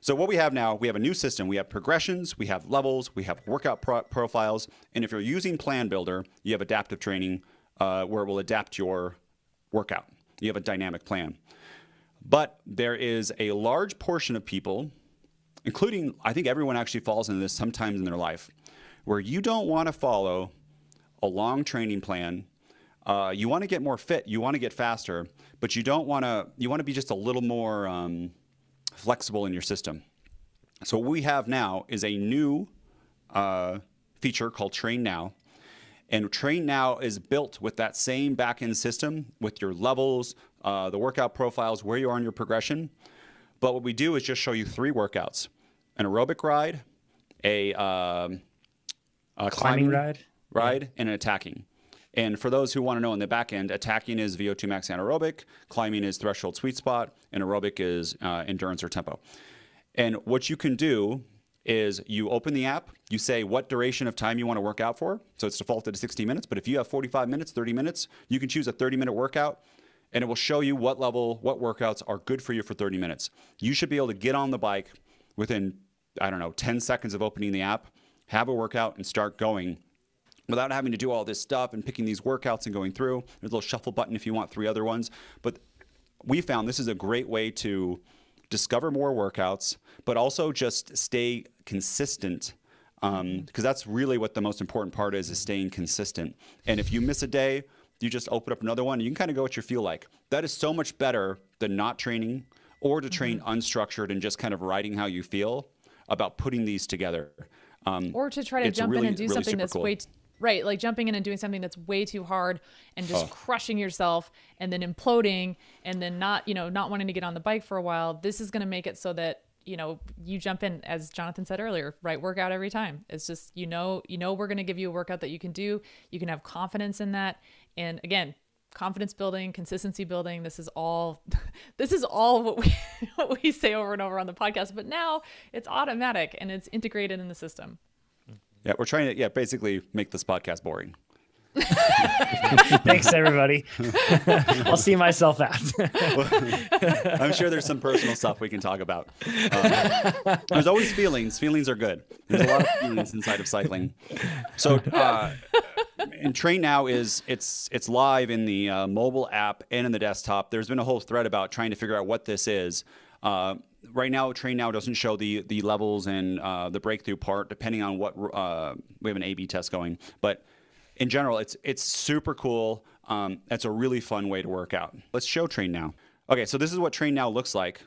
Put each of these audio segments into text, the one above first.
So what we have now, we have a new system. We have progressions, we have levels, we have workout pro- profiles, and if you're using Plan Builder, you have adaptive training uh, where it will adapt your workout. You have a dynamic plan. But there is a large portion of people, including I think everyone actually falls into this sometimes in their life, where you don't want to follow a long training plan. Uh, you want to get more fit, you want to get faster, but you don't want to. You want to be just a little more. Um, flexible in your system. So what we have now is a new uh, feature called Train Now. And Train Now is built with that same backend system with your levels, uh, the workout profiles, where you are in your progression. But what we do is just show you three workouts, an aerobic ride, a, um, a climbing, climbing, ride, ride yeah. and an attacking. And for those who want to know in the back end, attacking is VO2 max anaerobic, climbing is threshold sweet spot, and aerobic is uh, endurance or tempo. And what you can do is you open the app, you say what duration of time you want to work out for. So it's defaulted to 60 minutes, but if you have 45 minutes, 30 minutes, you can choose a 30 minute workout and it will show you what level, what workouts are good for you for 30 minutes. You should be able to get on the bike within, I don't know, 10 seconds of opening the app, have a workout, and start going without having to do all this stuff and picking these workouts and going through. There's a little shuffle button if you want three other ones. But we found this is a great way to discover more workouts, but also just stay consistent because um, mm-hmm. that's really what the most important part is is staying consistent. And if you miss a day, you just open up another one. You can kind of go what you feel like. That is so much better than not training or to train mm-hmm. unstructured and just kind of writing how you feel about putting these together. Um, or to try to jump really, in and do really something that's cool. way t- Right, like jumping in and doing something that's way too hard and just crushing yourself and then imploding and then not, you know, not wanting to get on the bike for a while. This is going to make it so that, you know, you jump in as Jonathan said earlier, right workout every time. It's just you know, you know we're going to give you a workout that you can do. You can have confidence in that. And again, confidence building, consistency building, this is all this is all what we what we say over and over on the podcast, but now it's automatic and it's integrated in the system. Yeah, we're trying to yeah basically make this podcast boring. Thanks, everybody. I'll see myself out. I'm sure there's some personal stuff we can talk about. Um, there's always feelings. Feelings are good. There's a lot of feelings inside of cycling. So, uh, and Train Now is it's it's live in the uh, mobile app and in the desktop. There's been a whole thread about trying to figure out what this is. Uh, right now, Train Now doesn't show the the levels and uh, the breakthrough part, depending on what uh, we have an A/B test going. But in general, it's it's super cool. Um, it's a really fun way to work out. Let's show Train Now. Okay, so this is what Train Now looks like.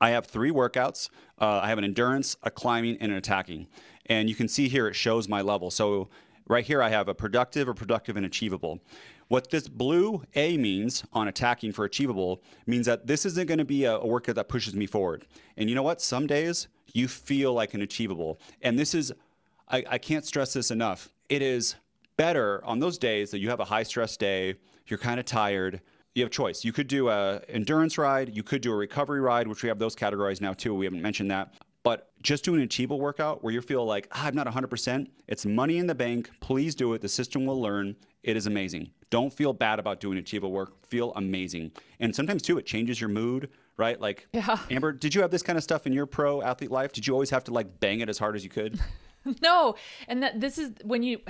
I have three workouts. Uh, I have an endurance, a climbing, and an attacking. And you can see here it shows my level. So Right here I have a productive or productive and achievable. What this blue A means on attacking for achievable means that this isn't going to be a, workout that pushes me forward. And you know what? Some days you feel like an achievable. And this is, I, I can't stress this enough. It is better on those days that you have a high stress day, you're kind of tired, you have choice. You could do a endurance ride, you could do a recovery ride, which we have those categories now too. We haven't mentioned that. But just do an achievable workout where you feel like, ah, I'm not 100%. It's money in the bank. Please do it. The system will learn. It is amazing. Don't feel bad about doing achievable work. Feel amazing. And sometimes, too, it changes your mood, right? Like, yeah. Amber, did you have this kind of stuff in your pro athlete life? Did you always have to like bang it as hard as you could? no. And that, this is when you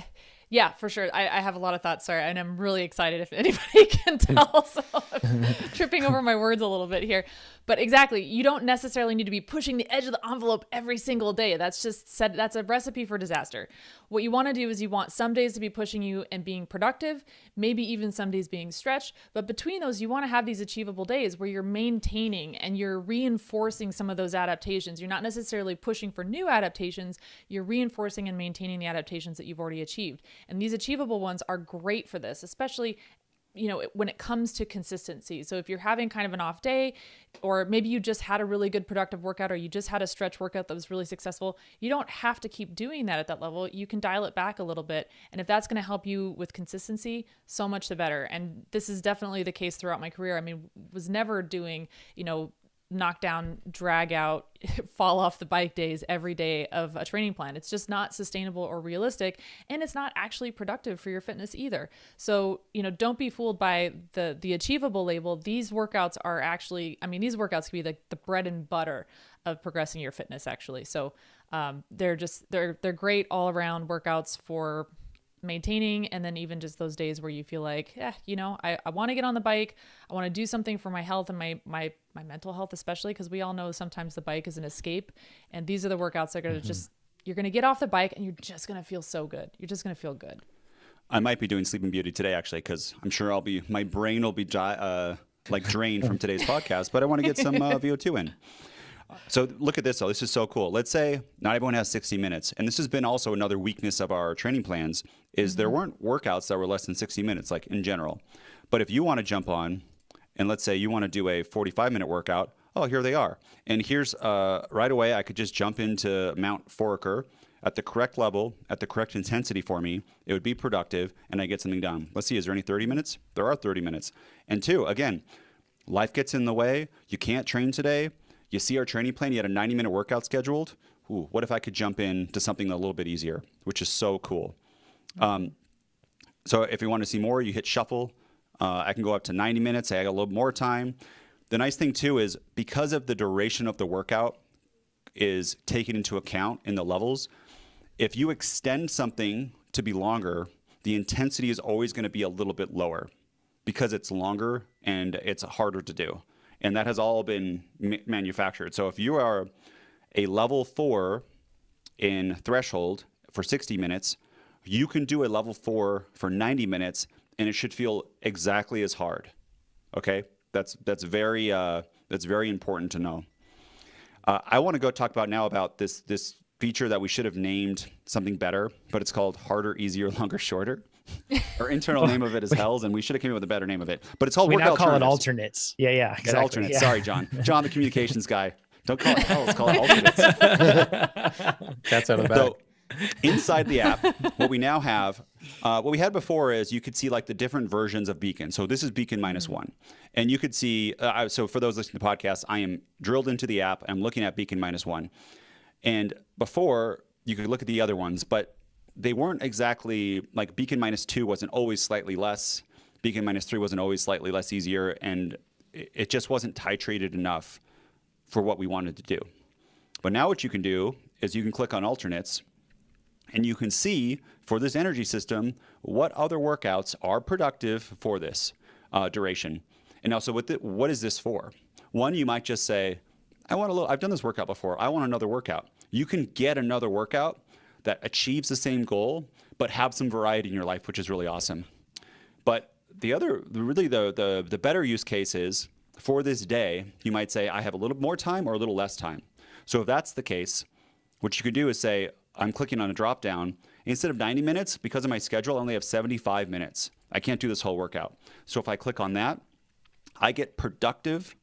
yeah, for sure. I, I, have a lot of thoughts. Sorry, and I'm really excited if anybody can tell. So I'm tripping over my words a little bit here, but exactly, you don't necessarily need to be pushing the edge of the envelope every single day. That's just said. That's a recipe for disaster. What you want to do is you want some days to be pushing you and being productive, maybe even some days being stretched. But between those, you want to have these achievable days where you're maintaining and you're reinforcing some of those adaptations. You're not necessarily pushing for new adaptations. You're reinforcing and maintaining the adaptations that you've already achieved. And these achievable ones are great for this, especially you know when it comes to consistency so if you're having kind of an off day or maybe you just had a really good productive workout or you just had a stretch workout that was really successful you don't have to keep doing that at that level you can dial it back a little bit and if that's going to help you with consistency so much the better and this is definitely the case throughout my career i mean was never doing you know knockdown, drag out, fall off the bike days every day of a training plan. It's just not sustainable or realistic and it's not actually productive for your fitness either. So, you know, don't be fooled by the the achievable label. These workouts are actually I mean, these workouts can be like the, the bread and butter of progressing your fitness actually. So, um, they're just they're they're great all-around workouts for maintaining and then even just those days where you feel like yeah, you know i, I want to get on the bike i want to do something for my health and my my my mental health especially because we all know sometimes the bike is an escape and these are the workouts that are mm-hmm. just you're going to get off the bike and you're just going to feel so good you're just going to feel good i might be doing sleeping beauty today actually because i'm sure i'll be my brain will be uh, like drained from today's podcast but i want to get some uh, vo2 in so look at this though. This is so cool. Let's say not everyone has 60 minutes, and this has been also another weakness of our training plans is mm-hmm. there weren't workouts that were less than 60 minutes, like in general. But if you want to jump on, and let's say you want to do a 45 minute workout, oh here they are, and here's uh, right away I could just jump into Mount Foraker at the correct level, at the correct intensity for me, it would be productive and I get something done. Let's see, is there any 30 minutes? There are 30 minutes. And two, again, life gets in the way. You can't train today. You see our training plan, you had a 90 minute workout scheduled. Ooh, what if I could jump in to something a little bit easier, which is so cool. Um, so if you want to see more, you hit shuffle. Uh, I can go up to 90 minutes. I got a little more time. The nice thing too is because of the duration of the workout is taken into account in the levels. If you extend something to be longer, the intensity is always going to be a little bit lower because it's longer and it's harder to do and that has all been manufactured. So if you are a level four in threshold for 60 minutes, you can do a level four for 90 minutes, and it should feel exactly as hard. Okay, that's that's very uh, that's very important to know. Uh, I want to go talk about now about this this feature that we should have named something better, but it's called harder, easier, longer, shorter. Our internal name of it is Hells, and we should have came up with a better name of it. But it's called. We Work now call it alternates. Yeah, yeah, exactly. alternates. Yeah. Sorry, John. John, the communications guy. Don't call it Hells. Call it alternates. That's out of the back. So, inside the app, what we now have, uh, what we had before is you could see like the different versions of Beacon. So this is Beacon minus mm-hmm. one, and you could see. Uh, so for those listening to the podcast, I am drilled into the app. I'm looking at Beacon minus one, and before you could look at the other ones, but they weren't exactly like Beacon minus two wasn't always slightly less. Beacon minus three wasn't always slightly less easier, and it, just wasn't titrated enough for what we wanted to do. But now what you can do is you can click on alternates and you can see for this energy system what other workouts are productive for this uh, duration. And also, what, what is this for? One, you might just say, I want a little, I've done this workout before. I want another workout. You can get another workout that achieves the same goal, but have some variety in your life, which is really awesome. But the other, really, the, the, the better use case is for this day, you might say, I have a little more time or a little less time. So if that's the case, what you could do is say, I'm clicking on a drop down. Instead of 90 minutes, because of my schedule, I only have 75 minutes. I can't do this whole workout. So if I click on that, I get productive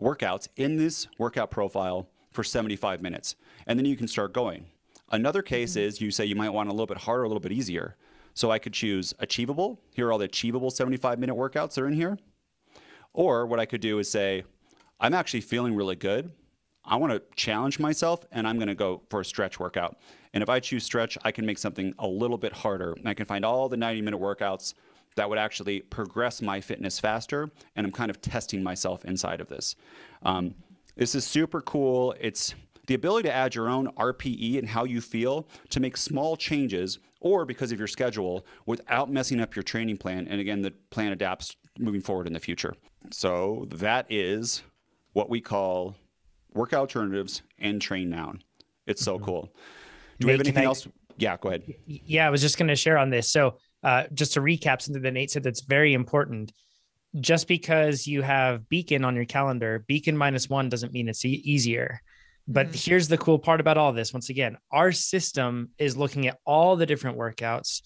workouts in this workout profile for 75 minutes. And then you can start going. Another case mm-hmm. is you say you might want a little bit harder, a little bit easier. So I could choose achievable. Here are all the achievable 75 minute workouts that are in here. Or what I could do is say, I'm actually feeling really good. I want to challenge myself and I'm going to go for a stretch workout. And if I choose stretch, I can make something a little bit harder. And I can find all the 90 minute workouts that would actually progress my fitness faster. And I'm kind of testing myself inside of this. Um, this is super cool. It's the ability to add your own RPE and how you feel to make small changes or because of your schedule without messing up your training plan. And again, the plan adapts moving forward in the future. So that is what we call work alternatives and train noun. It's so mm-hmm. cool. Do Nate, we have anything I, else? Yeah, go ahead. Yeah, I was just going to share on this. So uh, just to recap something that Nate said that's very important. Just because you have Beacon on your calendar, Beacon minus one doesn't mean it's e- easier. But mm-hmm. here's the cool part about all this. Once again, our system is looking at all the different workouts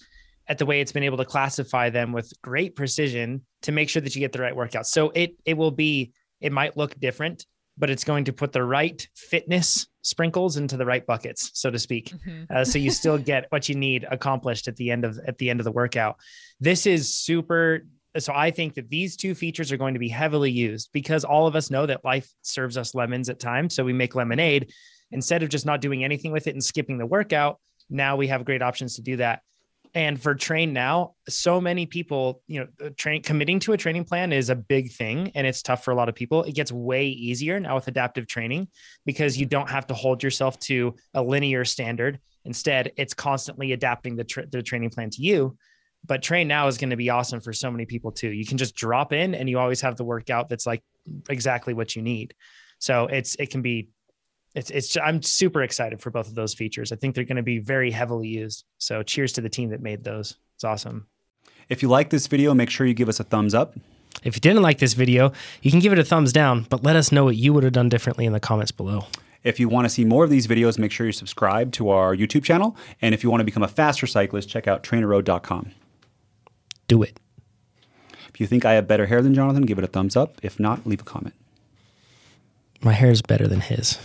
at the way it's been able to classify them with great precision to make sure that you get the right workout. So it it will be it might look different, but it's going to put the right fitness sprinkles into the right buckets, so to speak. Mm-hmm. Uh, so you still get what you need accomplished at the end of at the end of the workout. This is super so I think that these two features are going to be heavily used because all of us know that life serves us lemons at times. So we make lemonade instead of just not doing anything with it and skipping the workout. Now we have great options to do that. And for train now, so many people, you know, uh, train committing to a training plan is a big thing and it's tough for a lot of people. It gets way easier now with adaptive training because you don't have to hold yourself to a linear standard. Instead, it's constantly adapting the, tra- the training plan to you but train now is going to be awesome for so many people too. You can just drop in and you always have the workout that's like exactly what you need. So it's it can be it's it's I'm super excited for both of those features. I think they're going to be very heavily used. So cheers to the team that made those. It's awesome. If you like this video, make sure you give us a thumbs up. If you didn't like this video, you can give it a thumbs down, but let us know what you would have done differently in the comments below. If you want to see more of these videos, make sure you subscribe to our YouTube channel. And if you want to become a faster cyclist, check out trainerroad.com do it. If you think I have better hair than Jonathan, give it a thumbs up. If not, leave a comment. My hair is better than his.